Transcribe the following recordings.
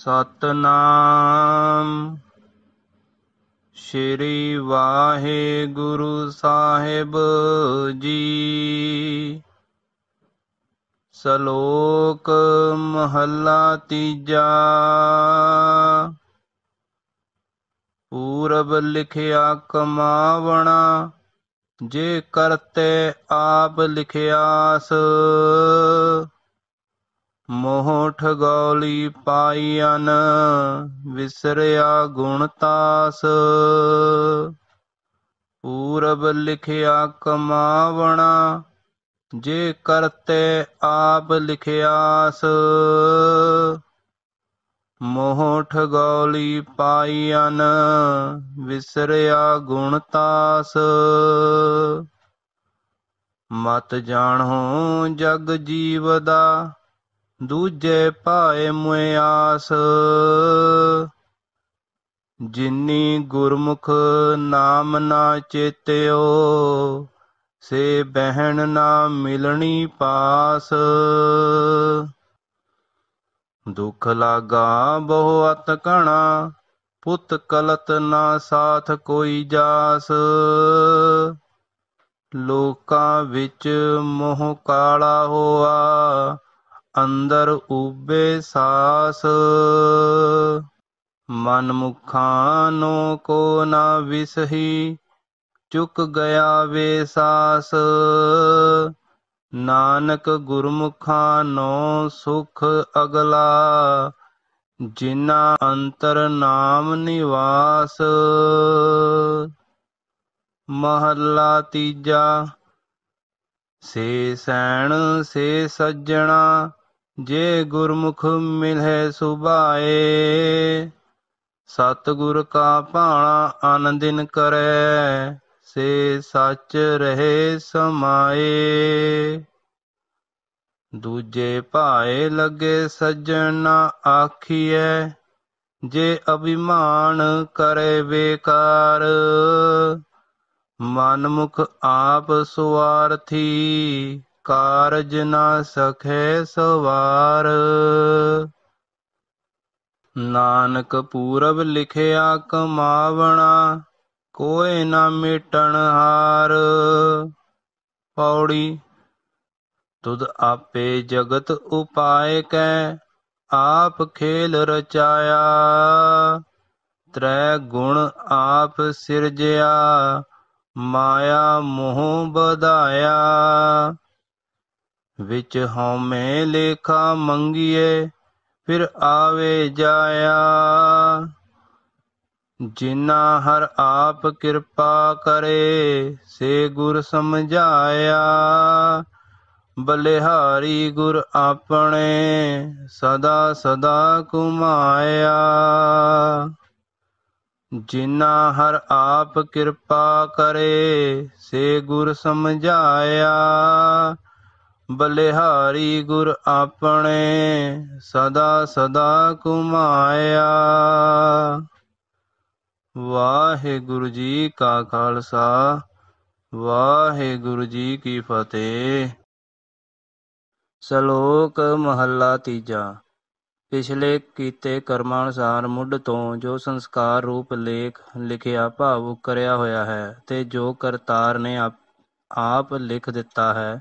ਸਤਨਾਮ ਸ੍ਰੀ ਵਾਹਿਗੁਰੂ ਸਾਹਿਬ ਜੀ ਸਲੋਕ ਮਹੱਲਾ ਤੀਜਾ ਪੂਰਬ ਲਿਖਿਆ ਕਮਾਵਣਾ ਜੇ ਕਰਤੇ ਆਪ ਲਿਖਿਆਸ ਮੋਹਠ ਗੌਲੀ ਪਾਈ ਅਨ ਵਿਸਰਿਆ ਗੁਣ ਤਾਸ ਪੂਰਬ ਲਿਖਿਆ ਕਮਾਵਣਾ ਜੇ ਕਰਤੇ ਆਪ ਲਿਖਿਆਸ ਮੋਹਠ ਗੌਲੀ ਪਾਈ ਅਨ ਵਿਸਰਿਆ ਗੁਣ ਤਾਸ ਮਤ ਜਾਣੋ ਜਗ ਜੀਵ ਦਾ ਦੂਜੇ ਪਾਏ ਮੁਇ ਆਸ ਜਿਨੀ ਗੁਰਮੁਖ ਨਾਮ ਨਾ ਚੇਤਿਓ ਸੇ ਬਹਿਣ ਨਾ ਮਿਲਣੀ ਪਾਸ ਦੁਖ ਲਾਗਾ ਬਹੁ ਅਤ ਕਣਾ ਪੁੱਤ ਕਲਤ ਨਾ ਸਾਥ ਕੋਈ ਜਾਸ ਲੋਕਾਂ ਵਿੱਚ ਮੋਹ ਕਾਲਾ ਹੋਆ ਅੰਦਰ ਊਬੇ ਸਾਸ ਮਨ ਮੁਖਾਨੋ ਕੋ ਨਾ ਵਿਸਹੀ ਚੁੱਕ ਗਿਆ ਵੇ ਸਾਸ ਨਾਨਕ ਗੁਰਮੁਖਾਨੋ ਸੁਖ ਅਗਲਾ ਜਿਨਾ ਅੰਤਰ ਨਾਮ ਨਿਵਾਸ ਮਹੱਲਾ ਤੀਜਾ ਸੇ ਸੈਣ ਸੇ ਸੱਜਣਾ ਜੇ ਗੁਰਮੁਖ ਮਿਲਹਿ ਸੁਭਾਏ ਸਤਿਗੁਰ ਕਾ ਭਾਣਾ ਆਨੰਦਿਨ ਕਰੈ ਸੇ ਸੱਚ ਰਹੇ ਸਮਾਏ ਦੂਜੇ ਭਾਏ ਲੱਗੇ ਸੱਜਣਾ ਆਖੀਐ ਜੇ ਅਭਿਮਾਨ ਕਰੇ ਵੇਕਾਰ ਮਨਮੁਖ ਆਪ ਸੁਆਰਥੀ ਕਾਰਜ ਨਾ ਸਖੇ ਸਵਾਰ ਨਾਨਕ ਪੂਰਬ ਲਿਖਿਆ ਕਮਾਵਣਾ ਕੋਏ ਨਾ ਮਿਟਣ ਹਾਰ ਪੌੜੀ ਤੁਧ ਆਪੇ ਜਗਤ ਉਪਾਇ ਕੈ ਆਪ ਖੇਲ ਰਚਾਇਆ ਤ੍ਰੈ ਗੁਣ ਆਪ ਸਿਰਜਿਆ ਮਾਇਆ ਮੋਹ ਬਧਾਇਆ ਵਿੱਚ ਹਉਮੈ ਲੇਖਾ ਮੰਗੀਏ ਫਿਰ ਆਵੇ ਜਾਇਆ ਜਿਨਾ ਹਰ ਆਪ ਕਿਰਪਾ ਕਰੇ ਸੇ ਗੁਰ ਸਮਝਾਇਆ ਬਲਿਹਾਰੀ ਗੁਰ ਆਪਣੇ ਸਦਾ ਸਦਾ ਕੁਮਾਇਆ ਜਿਨਾ ਹਰ ਆਪ ਕਿਰਪਾ ਕਰੇ ਸੇ ਗੁਰ ਸਮਝਾਇਆ ਬਲਿਹਾਰੀ ਗੁਰ ਆਪਣੇ ਸਦਾ ਸਦਾ ਕੁਮਾਇਆ ਵਾਹਿਗੁਰੂ ਜੀ ਕਾ ਖਾਲਸਾ ਵਾਹਿਗੁਰੂ ਜੀ ਕੀ ਫਤਿਹ ਸ਼ਲੋਕ ਮਹੱਲਾ ਤੀਜਾ ਪਿਛਲੇ ਕੀਤੇ ਕਰਮਾਂ ਅਨੁਸਾਰ ਮੁੱਢ ਤੋਂ ਜੋ ਸੰਸਕਾਰ ਰੂਪ ਲੇਖ ਲਿਖਿਆ ਭਾਵ ਕਰਿਆ ਹੋਇਆ ਹੈ ਤੇ ਜੋ ਕਰਤਾਰ ਨੇ ਆਪ ਲਿਖ ਦਿੱਤਾ ਹੈ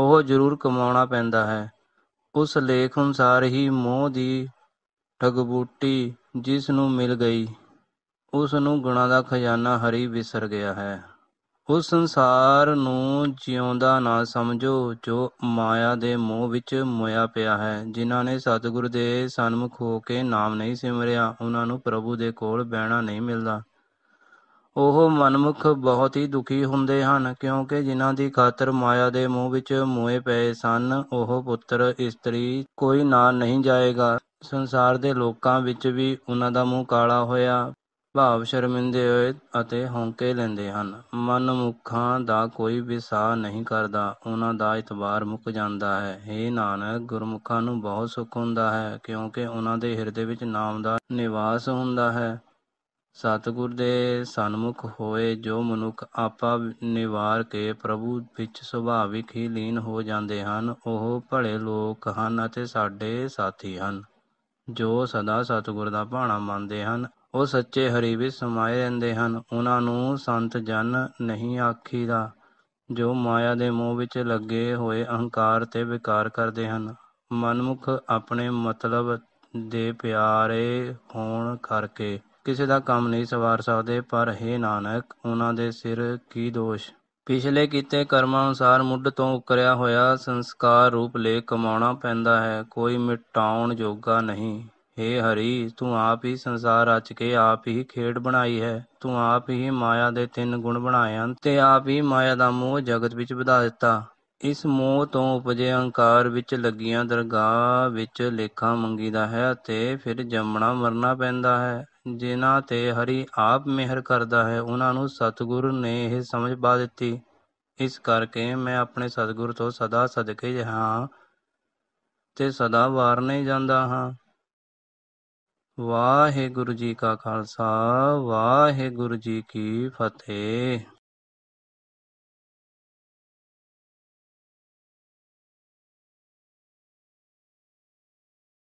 ਉਹ ਜ਼ਰੂਰ ਕਮਾਉਣਾ ਪੈਂਦਾ ਹੈ ਉਸ ਲੇਖ ਅਨੁਸਾਰ ਹੀ ਮੋਹ ਦੀ ਠਗਬੂਟੀ ਜਿਸ ਨੂੰ ਮਿਲ ਗਈ ਉਸ ਨੂੰ ਗੁਣਾ ਦਾ ਖਜ਼ਾਨਾ ਹਰੀ ਵਿਸਰ ਗਿਆ ਹੈ ਉਸ ਸੰਸਾਰ ਨੂੰ ਜਿਉਂਦਾ ਨਾ ਸਮਝੋ ਜੋ ਮਾਇਆ ਦੇ ਮੋਹ ਵਿੱਚ ਮੋਇਆ ਪਿਆ ਹੈ ਜਿਨ੍ਹਾਂ ਨੇ ਸਤਿਗੁਰ ਦੇ ਸਨਮੁਖ ਹੋ ਕੇ ਨਾਮ ਨਹੀਂ ਸਿਮਰਿਆ ਉਹਨਾਂ ਨੂੰ ਪ੍ਰਭੂ ਦੇ ਕੋਲ ਬਹਿਣਾ ਨਹੀਂ ਮਿਲਦਾ ਉਹ ਮਨਮੁਖ ਬਹੁਤ ਹੀ ਦੁਖੀ ਹੁੰਦੇ ਹਨ ਕਿਉਂਕਿ ਜਿਨ੍ਹਾਂ ਦੀ ਖਾਤਰ ਮਾਇਆ ਦੇ ਮੋਹ ਵਿੱਚ ਮੋਏ ਪਏ ਸਨ ਉਹ ਪੁੱਤਰ ਇਸਤਰੀ ਕੋਈ ਨਾਂ ਨਹੀਂ ਜਾਏਗਾ ਸੰਸਾਰ ਦੇ ਲੋਕਾਂ ਵਿੱਚ ਵੀ ਉਹਨਾਂ ਦਾ ਮੂੰਹ ਕਾਲਾ ਹੋਇਆ ਭਾਵ ਸ਼ਰਮਿੰਦੇ ਹੋਏ ਅਤੇ ਹੌਂਕੇ ਲੈਂਦੇ ਹਨ ਮਨਮੁਖਾਂ ਦਾ ਕੋਈ ਵਿਸਾਹ ਨਹੀਂ ਕਰਦਾ ਉਹਨਾਂ ਦਾ ਇਤਬਾਰ ਮੁੱਕ ਜਾਂਦਾ ਹੈ हे ਨਾਨਕ ਗੁਰਮੁਖਾਂ ਨੂੰ ਬਹੁਤ ਸੁਖ ਹੁੰਦਾ ਹੈ ਕਿਉਂਕਿ ਉਹਨਾਂ ਦੇ ਹਿਰਦੇ ਵਿੱਚ ਨਾਮ ਦਾ ਨਿਵਾਸ ਹੁੰਦਾ ਹੈ ਸਤਿਗੁਰ ਦੇ ਸਨਮੁਖ ਹੋਏ ਜੋ ਮਨੁੱਖ ਆਪਾ ਨਿਵਾਰ ਕੇ ਪ੍ਰਭੂ ਵਿੱਚ ਸੁਭਾਵਿਕ ਹੀ ਲੀਨ ਹੋ ਜਾਂਦੇ ਹਨ ਉਹ ਭਲੇ ਲੋਕ ਹਨ ਅਤੇ ਸਾਡੇ ਸਾਥੀ ਹਨ ਜੋ ਸਦਾ ਸਤਿਗੁਰ ਦਾ ਭਾਣਾ ਮੰਨਦੇ ਹਨ ਉਹ ਸੱਚੇ ਹਰੀ ਵਿੱਚ ਸਮਾਏ ਰਹਿੰਦੇ ਹਨ ਉਹਨਾਂ ਨੂੰ ਸੰਤ ਜਨ ਨਹੀਂ ਆਖੀਦਾ ਜੋ ਮਾਇਆ ਦੇ ਮੋਹ ਵਿੱਚ ਲੱਗੇ ਹੋਏ ਅਹੰਕਾਰ ਤੇ ਵਿਕਾਰ ਕਰਦੇ ਹਨ ਮਨਮੁਖ ਆਪਣੇ ਮਤਲਬ ਦੇ ਪਿਆਰੇ ਹੋਣ ਕਰਕੇ ਕਿਸੇ ਦਾ ਕੰਮ ਨਹੀਂ ਸਵਾਰ ਸਕਦੇ ਪਰ हे ਨਾਨਕ ਉਹਨਾਂ ਦੇ ਸਿਰ ਕੀ ਦੋਸ਼ ਪਿਛਲੇ ਕੀਤੇ ਕਰਮਾਂ ਅਨੁਸਾਰ ਮੁੱਢ ਤੋਂ ਉਕਰਿਆ ਹੋਇਆ ਸੰਸਕਾਰ ਰੂਪ ਲੈ ਕਮਾਉਣਾ ਪੈਂਦਾ ਹੈ ਕੋਈ ਮਿਟਾਉਣ ਜੋਗਾ ਨਹੀਂ हे ਹਰੀ ਤੂੰ ਆਪ ਹੀ ਸੰਸਾਰ ਰਚ ਕੇ ਆਪ ਹੀ ਖੇਡ ਬਣਾਈ ਹੈ ਤੂੰ ਆਪ ਹੀ ਮਾਇਆ ਦੇ ਤਿੰਨ ਗੁਣ ਬਣਾਏ ਹਨ ਤੇ ਆਪ ਹੀ ਮਾਇਆ ਦਾ ਮੋਹ ਜਗਤ ਵਿੱਚ ਵਧਾ ਦਿੱਤਾ ਇਸ ਮੋਹ ਤੋਂ ਉਪਜੇ ਅਹੰਕਾਰ ਵਿੱਚ ਲੱਗੀਆਂ ਦਰਗਾਹ ਵਿੱਚ ਲੇਖਾ ਮੰਗੀਦਾ ਹੈ ਅਤੇ ਫਿਰ ਜੰਮਣਾ ਮਰਨਾ ਪੈਂਦਾ ਹੈ ਜਿਨ੍ਹਾਂ ਤੇ ਹਰੀ ਆਪ ਮਿਹਰ ਕਰਦਾ ਹੈ ਉਹਨਾਂ ਨੂੰ ਸਤਿਗੁਰ ਨੇ ਇਹ ਸਮਝ ਪਾ ਦਿੱਤੀ ਇਸ ਕਰਕੇ ਮੈਂ ਆਪਣੇ ਸਤਿਗੁਰ ਤੋਂ ਸਦਾ ਸਦਕੇ ਜਹਾਂ ਤੇ ਸਦਾ ਵਾਰਨੇ ਜਾਂਦਾ ਹਾਂ ਵਾਹਿਗੁਰੂ ਜੀ ਕਾ ਖਾਲਸਾ ਵਾਹਿਗੁਰੂ ਜੀ ਕੀ ਫਤਿਹ